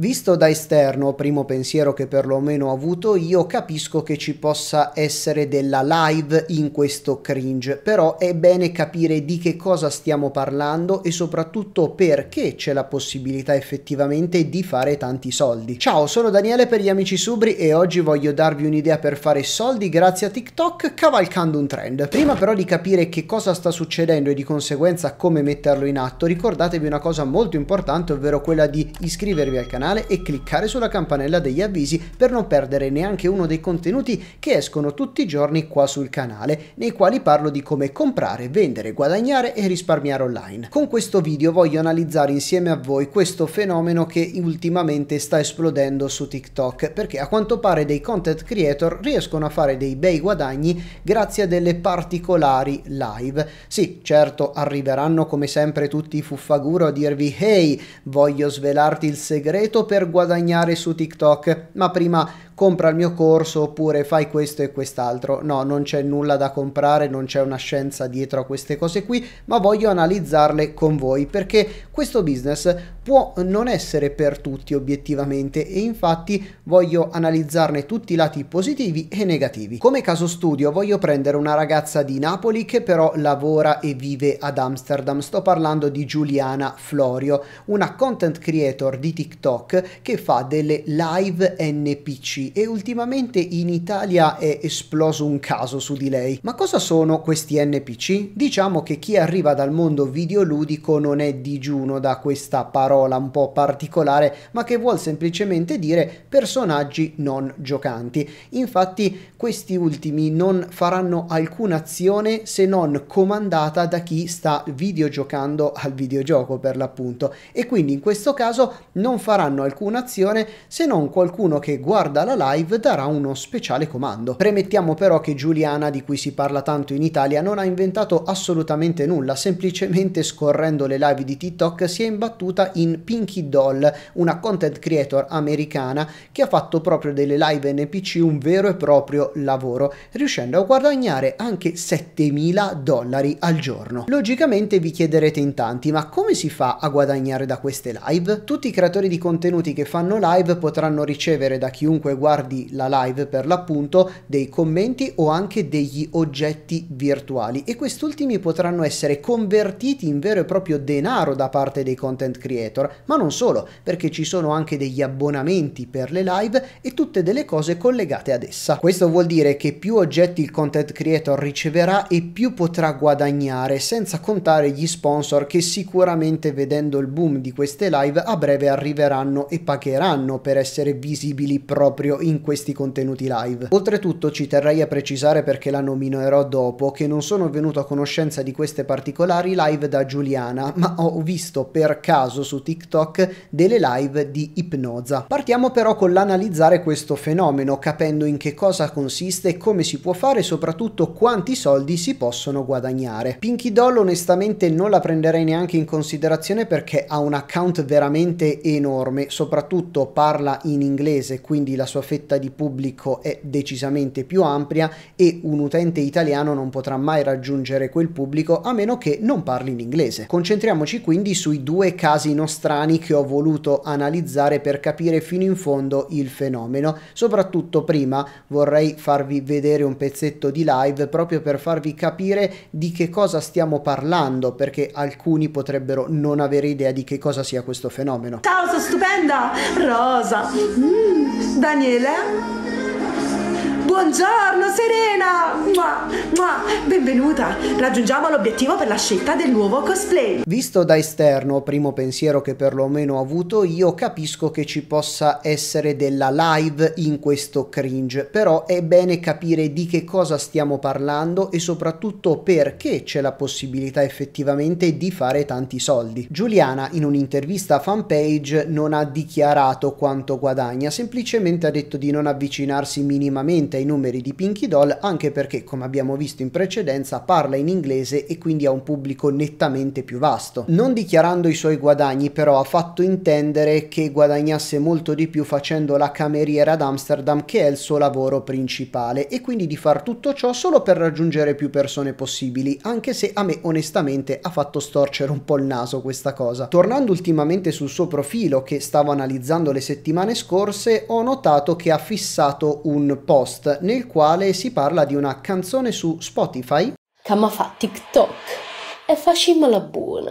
Visto da esterno, primo pensiero che perlomeno ho avuto, io capisco che ci possa essere della live in questo cringe, però è bene capire di che cosa stiamo parlando e soprattutto perché c'è la possibilità effettivamente di fare tanti soldi. Ciao, sono Daniele per gli amici Subri e oggi voglio darvi un'idea per fare soldi grazie a TikTok cavalcando un trend. Prima però di capire che cosa sta succedendo e di conseguenza come metterlo in atto, ricordatevi una cosa molto importante, ovvero quella di iscrivervi al canale canale e cliccare sulla campanella degli avvisi per non perdere neanche uno dei contenuti che escono tutti i giorni qua sul canale, nei quali parlo di come comprare, vendere, guadagnare e risparmiare online. Con questo video voglio analizzare insieme a voi questo fenomeno che ultimamente sta esplodendo su TikTok, perché a quanto pare dei content creator riescono a fare dei bei guadagni grazie a delle particolari live. Sì, certo, arriveranno come sempre tutti i fuffaguro a dirvi "Hey, voglio svelarti il segreto per guadagnare su TikTok, ma prima compra il mio corso oppure fai questo e quest'altro. No, non c'è nulla da comprare, non c'è una scienza dietro a queste cose qui, ma voglio analizzarle con voi perché questo business può non essere per tutti obiettivamente e infatti voglio analizzarne tutti i lati positivi e negativi. Come caso studio voglio prendere una ragazza di Napoli che però lavora e vive ad Amsterdam, sto parlando di Giuliana Florio, una content creator di TikTok che fa delle live NPC e ultimamente in Italia è esploso un caso su di lei. Ma cosa sono questi NPC? Diciamo che chi arriva dal mondo videoludico non è digiuno da questa parola un po' particolare, ma che vuol semplicemente dire personaggi non giocanti. Infatti questi ultimi non faranno alcuna azione se non comandata da chi sta videogiocando al videogioco per l'appunto e quindi in questo caso non faranno alcuna azione se non qualcuno che guarda la alla live darà uno speciale comando. Premettiamo però che Giuliana, di cui si parla tanto in Italia, non ha inventato assolutamente nulla, semplicemente scorrendo le live di TikTok si è imbattuta in Pinky Doll, una content creator americana che ha fatto proprio delle live NPC un vero e proprio lavoro, riuscendo a guadagnare anche 7.000 dollari al giorno. Logicamente vi chiederete in tanti, ma come si fa a guadagnare da queste live? Tutti i creatori di contenuti che fanno live potranno ricevere da chiunque guardi la live per l'appunto, dei commenti o anche degli oggetti virtuali e quest'ultimi potranno essere convertiti in vero e proprio denaro da parte dei content creator, ma non solo, perché ci sono anche degli abbonamenti per le live e tutte delle cose collegate ad essa. Questo vuol dire che più oggetti il content creator riceverà e più potrà guadagnare, senza contare gli sponsor che sicuramente vedendo il boom di queste live a breve arriveranno e pagheranno per essere visibili proprio proprio in questi contenuti live. Oltretutto ci terrei a precisare perché la nominerò dopo che non sono venuto a conoscenza di queste particolari live da Giuliana, ma ho visto per caso su TikTok delle live di ipnosa. Partiamo però con l'analizzare questo fenomeno, capendo in che cosa consiste, come si può fare e soprattutto quanti soldi si possono guadagnare. Pinky Doll onestamente non la prenderei neanche in considerazione perché ha un account veramente enorme, soprattutto parla in inglese, quindi la sua sua fetta di pubblico è decisamente più ampia e un utente italiano non potrà mai raggiungere quel pubblico a meno che non parli in inglese. Concentriamoci quindi sui due casi nostrani che ho voluto analizzare per capire fino in fondo il fenomeno. Soprattutto prima vorrei farvi vedere un pezzetto di live proprio per farvi capire di che cosa stiamo parlando perché alcuni potrebbero non avere idea di che cosa sia questo fenomeno. Ciao, sono stupenda! Rosa! Mm, Daniele! C'est là Buongiorno Serena! Mua, mua. Benvenuta! Raggiungiamo l'obiettivo per la scelta del nuovo cosplay. Visto da esterno, primo pensiero che perlomeno ho avuto io, capisco che ci possa essere della live in questo cringe, però è bene capire di che cosa stiamo parlando e soprattutto perché c'è la possibilità effettivamente di fare tanti soldi. Giuliana in un'intervista a fanpage non ha dichiarato quanto guadagna, semplicemente ha detto di non avvicinarsi minimamente ai numeri di Pinky Doll anche perché, come abbiamo visto in precedenza, parla in inglese e quindi ha un pubblico nettamente più vasto. Non dichiarando i suoi guadagni però ha fatto intendere che guadagnasse molto di più facendo la cameriera ad Amsterdam che è il suo lavoro principale e quindi di far tutto ciò solo per raggiungere più persone possibili, anche se a me onestamente ha fatto storcere un po' il naso questa cosa. Tornando ultimamente sul suo profilo che stavo analizzando le settimane scorse, ho notato che ha fissato un post nel quale si parla di una canzone su Spotify che fa TikTok e facciamola buona.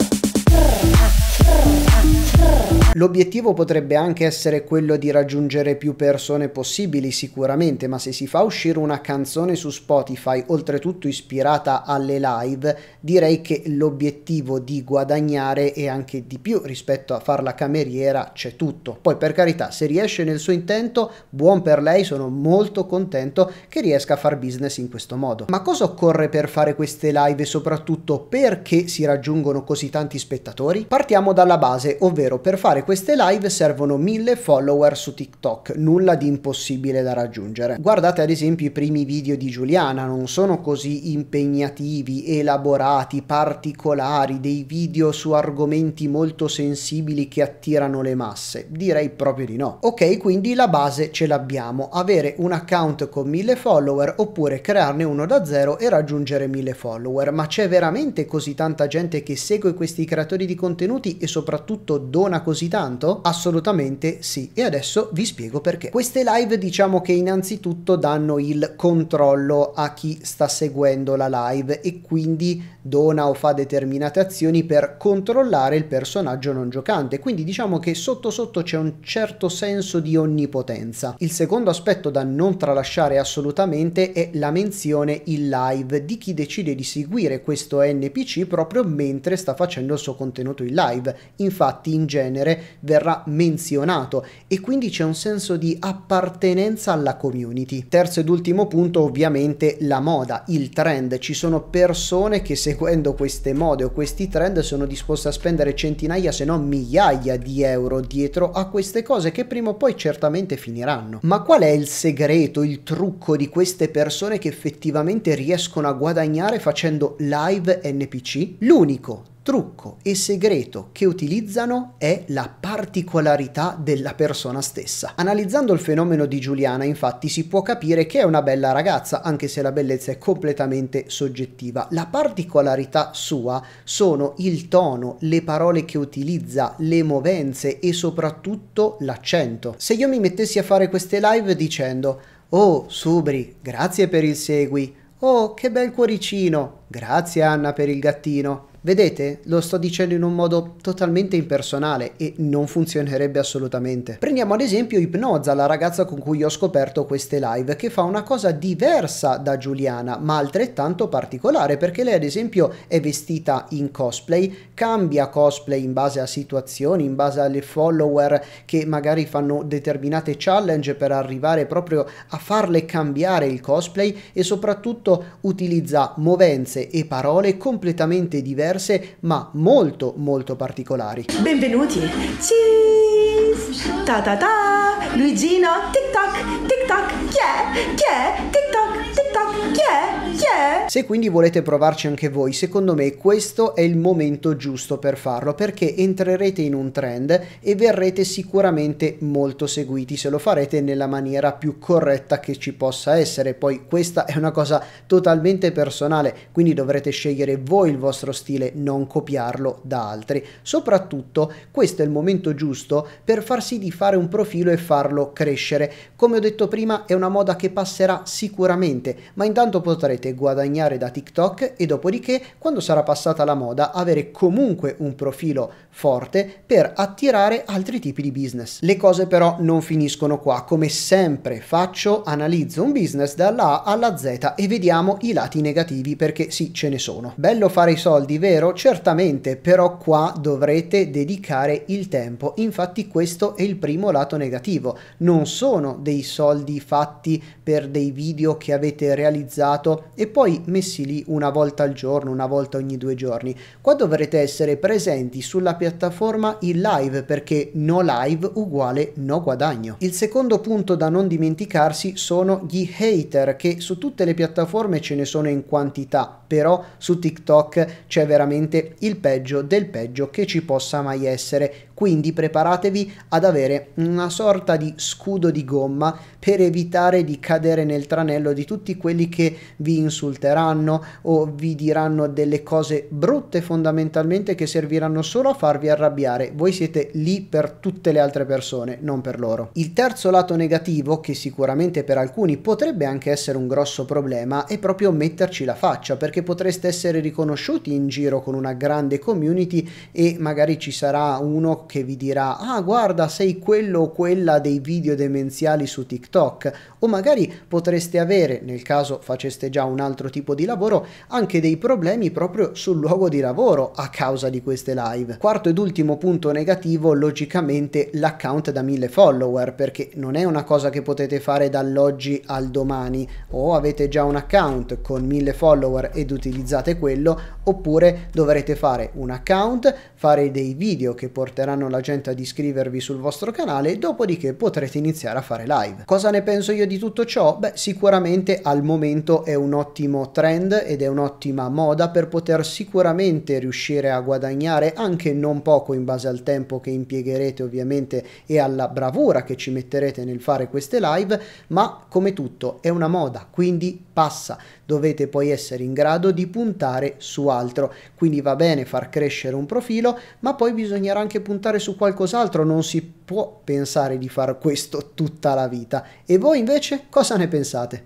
L'obiettivo potrebbe anche essere quello di raggiungere più persone possibili sicuramente, ma se si fa uscire una canzone su Spotify, oltretutto ispirata alle live, direi che l'obiettivo di guadagnare e anche di più rispetto a farla cameriera c'è tutto. Poi per carità, se riesce nel suo intento, buon per lei, sono molto contento che riesca a far business in questo modo. Ma cosa occorre per fare queste live e soprattutto perché si raggiungono così tanti spettatori? Partiamo dalla base, ovvero per fare fare queste live servono mille follower su TikTok, nulla di impossibile da raggiungere. Guardate ad esempio i primi video di Giuliana, non sono così impegnativi, elaborati, particolari, dei video su argomenti molto sensibili che attirano le masse. Direi proprio di no. Ok, quindi la base ce l'abbiamo, avere un account con mille follower oppure crearne uno da zero e raggiungere mille follower, ma c'è veramente così tanta gente che segue questi creatori di contenuti e soprattutto dona così tanto? Assolutamente sì e adesso vi spiego perché. Queste live diciamo che innanzitutto danno il controllo a chi sta seguendo la live e quindi dona o fa determinate azioni per controllare il personaggio non giocante, quindi diciamo che sotto sotto c'è un certo senso di onnipotenza. Il secondo aspetto da non tralasciare assolutamente è la menzione in live di chi decide di seguire questo NPC proprio mentre sta facendo il suo contenuto in live. Infatti in genere verrà menzionato e quindi c'è un senso di appartenenza alla community. Terzo ed ultimo punto ovviamente la moda, il trend, ci sono persone che seguendo queste mode o questi trend sono disposte a spendere centinaia se non migliaia di euro dietro a queste cose che prima o poi certamente finiranno. Ma qual è il segreto, il trucco di queste persone che effettivamente riescono a guadagnare facendo live NPC? L'unico trucco e segreto che utilizzano è la particolarità della persona stessa. Analizzando il fenomeno di Giuliana infatti si può capire che è una bella ragazza anche se la bellezza è completamente soggettiva. La particolarità sua sono il tono, le parole che utilizza, le movenze e soprattutto l'accento. Se io mi mettessi a fare queste live dicendo Oh Subri, grazie per il segui. Oh, che bel cuoricino! Grazie Anna per il gattino. Vedete, lo sto dicendo in un modo totalmente impersonale e non funzionerebbe assolutamente. Prendiamo ad esempio Ipnoza, la ragazza con cui ho scoperto queste live, che fa una cosa diversa da Giuliana, ma altrettanto particolare, perché lei ad esempio è vestita in cosplay, cambia cosplay in base a situazioni, in base alle follower che magari fanno determinate challenge per arrivare proprio a farle cambiare il cosplay e soprattutto utilizza movenze e parole completamente diverse diverse ma molto molto particolari. Benvenuti! Cheese! Ta ta ta! Luigino, TikTok! TikTok! chi è? Chi è? TikTok! TikTok! chi è? c'è? Se quindi volete provarci anche voi, secondo me questo è il momento giusto per farlo perché entrerete in un trend e verrete sicuramente molto seguiti se lo farete nella maniera più corretta che ci possa essere. Poi questa è una cosa totalmente personale, quindi dovrete scegliere voi il vostro stile, non copiarlo da altri. Soprattutto questo è il momento giusto per farsi di fare un profilo e farlo crescere. Come ho detto prima è una moda che passerà sicuramente, ma intanto potrete potete guadagnare da TikTok e dopodiché, quando sarà passata la moda, avere comunque un profilo forte per attirare altri tipi di business. Le cose però non finiscono qua, come sempre faccio, analizzo un business dalla A alla Z e vediamo i lati negativi perché sì, ce ne sono. Bello fare i soldi, vero? Certamente, però qua dovrete dedicare il tempo. Infatti questo è il primo lato negativo. Non sono dei soldi fatti per dei video che avete realizzato e poi messi lì una volta al giorno, una volta ogni due giorni. Qua dovrete essere presenti sulla piattaforma in live perché no live uguale no guadagno. Il secondo punto da non dimenticarsi sono gli hater che su tutte le piattaforme ce ne sono in quantità, però su TikTok c'è veramente il peggio del peggio che ci possa mai essere. Quindi preparatevi ad avere una sorta di scudo di gomma per evitare di cadere nel tranello di tutti quelli che vi insulteranno o vi diranno delle cose brutte fondamentalmente che serviranno solo a farvi arrabbiare. Voi siete lì per tutte le altre persone, non per loro. Il terzo lato negativo, che sicuramente per alcuni potrebbe anche essere un grosso problema, è proprio metterci la faccia, perché potreste essere riconosciuti in giro con una grande community e magari ci sarà uno che vi dirà "Ah, guarda, sei quello o quella dei video demenziali su TikTok" o magari potreste avere, nel caso faceste già un un altro tipo di lavoro, anche dei problemi proprio sul luogo di lavoro a causa di queste live. Quarto ed ultimo punto negativo, logicamente l'account da 1000 follower, perché non è una cosa che potete fare dall'oggi al domani, o avete già un account con 1000 follower ed utilizzate quello, oppure dovrete fare un account, fare dei video che porteranno la gente ad iscrivervi sul vostro canale, dopodiché potrete iniziare a fare live. Cosa ne penso io di tutto ciò? Beh, sicuramente al momento è un ottimo ottimo trend ed è un'ottima moda per poter sicuramente riuscire a guadagnare anche non poco in base al tempo che impiegherete ovviamente e alla bravura che ci metterete nel fare queste live, ma come tutto è una moda, quindi passa, dovete poi essere in grado di puntare su altro, quindi va bene far crescere un profilo, ma poi bisognerà anche puntare su qualcos'altro, non si può pensare di fare questo tutta la vita. E voi invece cosa ne pensate?